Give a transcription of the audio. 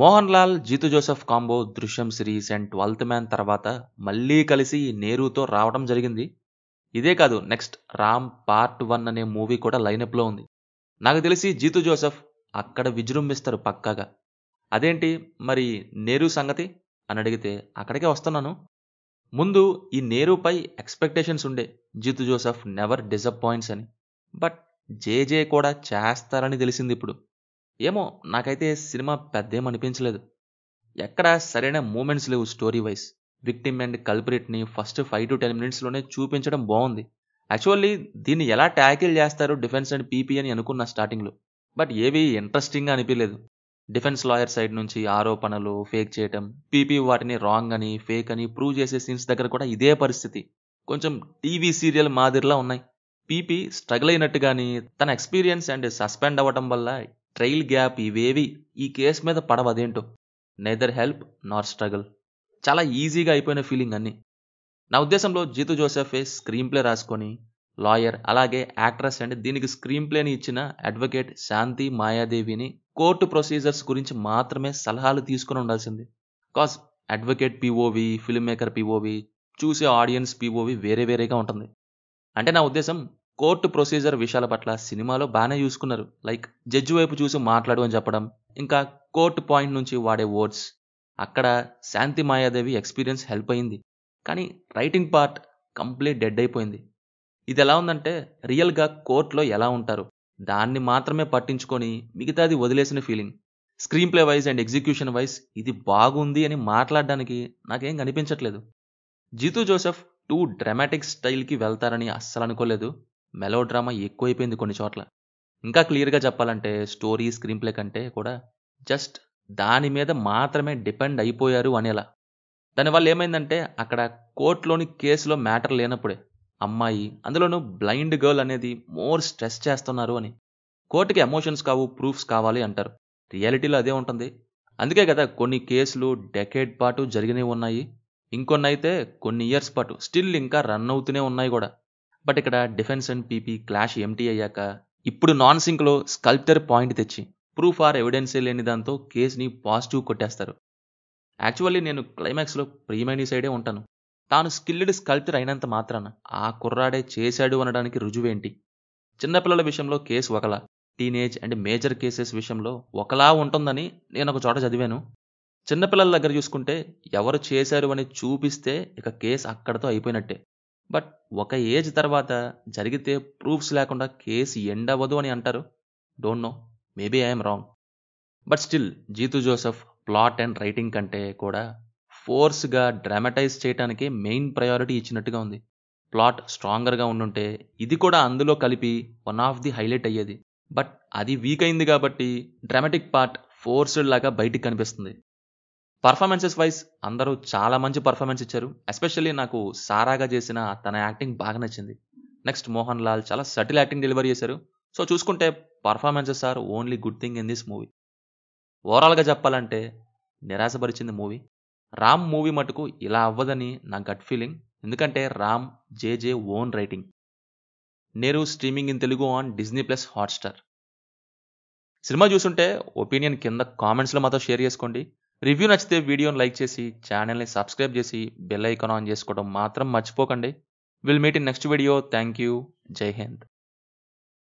Mohan Lal Jeethu Joseph combo Drishyam series and twelfth man తర్వాత మళ్ళీ కలిసి నేరుతో రావడం జరిగింది ఇదే కాదు నెక్స్ట్ రామ్ పార్ట్ వన్ అనే మూవీ కూడా లైనప్లో ఉంది నాకు తెలిసి జీతు జోసెఫ్ అక్కడ విజృంభిస్తారు పక్కాగా అదేంటి మరి నేరు సంగతి అని అడిగితే అక్కడికే వస్తున్నాను ముందు ఈ నేరుపై ఎక్స్పెక్టేషన్స్ ఉండే జీతు జోసెఫ్ నెవర్ డిసప్పాయింట్స్ అని బట్ జేజే కూడా చేస్తారని తెలిసింది ఇప్పుడు ఏమో నాకైతే సినిమా పెద్దేమనిపించలేదు ఎక్కడ సరైన మూమెంట్స్ లేవు స్టోరీ వైజ్ విక్టిమ్ అండ్ కల్పరేట్ని ఫస్ట్ ఫైవ్ టు టెన్ మినిట్స్లోనే చూపించడం బాగుంది యాక్చువల్లీ దీన్ని ఎలా ట్యాకిల్ చేస్తారు డిఫెన్స్ అండ్ పీపీ అని అనుకున్న స్టార్టింగ్లో బట్ ఏవి ఇంట్రెస్టింగ్ అనిపించలేదు డిఫెన్స్ లాయర్ సైడ్ నుంచి ఆరోపణలు ఫేక్ చేయటం పీపీ వాటిని రాంగ్ అని ఫేక్ అని ప్రూవ్ చేసే సీన్స్ దగ్గర కూడా ఇదే పరిస్థితి కొంచెం టీవీ సీరియల్ మాదిరిలా ఉన్నాయి పీపీ స్ట్రగుల్ అయినట్టు కానీ తన ఎక్స్పీరియన్స్ అండ్ సస్పెండ్ అవ్వటం వల్ల ట్రైల్ గ్యాప్ ఇవేవి ఈ కేసు మీద పడవదేంటో నెదర్ హెల్ప్ నార్ స్ట్రగల్ చాలా ఈజీగా అయిపోయిన ఫీలింగ్ అన్నీ నా ఉద్దేశంలో జీతు జోసెఫే స్క్రీన్ ప్లే రాసుకొని లాయర్ అలాగే యాక్ట్రెస్ అండ్ దీనికి స్క్రీన్ ప్లేని ఇచ్చిన అడ్వకేట్ శాంతి మాయాదేవిని కోర్టు ప్రొసీజర్స్ గురించి మాత్రమే సలహాలు తీసుకుని ఉండాల్సింది cause advocate POV film maker POV చూసే ఆడియన్స్ పిఓవి వేరే వేరేగా ఉంటుంది అంటే నా ఉద్దేశం కోర్టు ప్రొసీజర్ విషయాల పట్ల సినిమాలో బాగానే చూసుకున్నారు లైక్ జడ్జి వైపు చూసి మాట్లాడు అని చెప్పడం ఇంకా కోర్టు పాయింట్ నుంచి వాడే వర్డ్స్ అక్కడ శాంతి మాయాదేవి ఎక్స్పీరియన్స్ హెల్ప్ అయింది కానీ రైటింగ్ పార్ట్ కంప్లీట్ డెడ్ అయిపోయింది ఇది ఎలా ఉందంటే రియల్గా కోర్టులో ఎలా ఉంటారు దాన్ని మాత్రమే పట్టించుకొని మిగతాది వదిలేసిన feeling screen play wise and execution wise ఇది బాగుంది అని మాట్లాడడానికి నాకేం కనిపించట్లేదు జీతూ జోసెఫ్ టూ డ్రామాటిక్ స్టైల్కి వెళ్తారని అస్సలు అనుకోలేదు మెలో డ్రామా ఎక్కువైపోయింది కొన్ని చోట్ల ఇంకా క్లియర్గా చెప్పాలంటే స్టోరీ స్క్రీన్ ప్లే కంటే కూడా జస్ట్ దాని మీద మాత్రమే డిపెండ్ అయిపోయారు అనేలా దానివల్ల ఏమైందంటే అక్కడ కోర్టులోని కేసులో మ్యాటర్ లేనప్పుడే అమ్మాయి అందులోనూ బ్లైండ్ గర్ల్ అనేది మోర్ స్ట్రెస్ చేస్తున్నారు అని కోర్టుకి ఎమోషన్స్ కావు ప్రూఫ్స్ కావాలి అంటారు రియాలిటీలో అదే ఉంటుంది అందుకే కదా కొన్ని కేసులు డెకేడ్ పాటు జరిగినవి ఉన్నాయి ఇంకొన్నైతే కొన్ని ఇయర్స్ పాటు స్టిల్ ఇంకా రన్ అవుతూనే ఉన్నాయి కూడా బట్ ఇక్కడ డిఫెన్స్ అండ్ పీపీ క్లాష్ ఎంటీ అయ్యాక ఇప్పుడు నాన్ సింక్లో స్కల్ప్టర్ పాయింట్ తెచ్చి ప్రూఫ్ ఆర్ ఎవిడెన్సే లేని దాంతో కేసుని పాజిటివ్ కొట్టేస్తారు యాక్చువల్లీ నేను క్లైమాక్స్లో ప్రియమైన సైడే ఉంటాను తాను స్కిల్డ్ స్కల్ప్టర్ అయినంత మాత్రాన ఆ కుర్రాడే చేశాడు అనడానికి రుజువేంటి చిన్నపిల్లల విషయంలో కేసు ఒకలా టీనేజ్ అండ్ మేజర్ కేసెస్ విషయంలో ఒకలా ఉంటుందని నేను ఒక చోట చదివాను చిన్నపిల్లల దగ్గర చూసుకుంటే ఎవరు చేశారు అని చూపిస్తే ఇక కేసు అక్కడతో అయిపోయినట్టే బట్ ఒక ఏజ్ తర్వాత జరిగితే ప్రూఫ్స్ లేకుండా కేసు ఎండ్ అవ్వదు అని అంటారు don't know maybe I'm wrong but still Jeethu Joseph plot and writing కంటే కూడా ఫోర్స్గా డ్రామటైజ్ చేయడానికి మెయిన్ ప్రయారిటీ ఇచ్చినట్టుగా ఉంది ప్లాట్ స్ట్రాంగర్గా ఉండుంటే ఇది కూడా అందులో కలిపి వన్ ఆఫ్ ది హైలైట్ అయ్యేది బట్ అది వీక్ అయింది కాబట్టి డ్రామాటిక్ పార్ట్ ఫోర్స్డ్ లాగా బయటికి కనిపిస్తుంది పర్ఫార్మెన్సెస్ వైజ్ అందరూ చాలా మంచి పర్ఫార్మెన్స్ ఇచ్చారు ఎస్పెషల్లీ నాకు సారాగా చేసిన తన యాక్టింగ్ బాగా నచ్చింది నెక్స్ట్ మోహన్ లాల్ చాలా సటిల్ యాక్టింగ్ డెలివరీ చేశారు సో చూసుకుంటే performances are only good thing in this movie ఓవరాల్గా చెప్పాలంటే నిరాశపరిచింది మూవీ రామ్ మూవీ మటుకు ఇలా అవ్వదని నా గట్ ఫీలింగ్ ఎందుకంటే Ram JJ own writing Neru streaming in Telugu on Disney plus Hotstar సినిమా చూసుంటే ఒపీనియన్ కింద కామెంట్స్లో మాతో షేర్ చేసుకోండి రివ్యూ నచ్చితే వీడియోని లైక్ చేసి ఛానల్ని సబ్స్క్రైబ్ చేసి బెల్ ఐకాన్ ఆన్ చేసుకోవడం మాత్రం మర్చిపోకండి will meet in next video thank you జై హింద్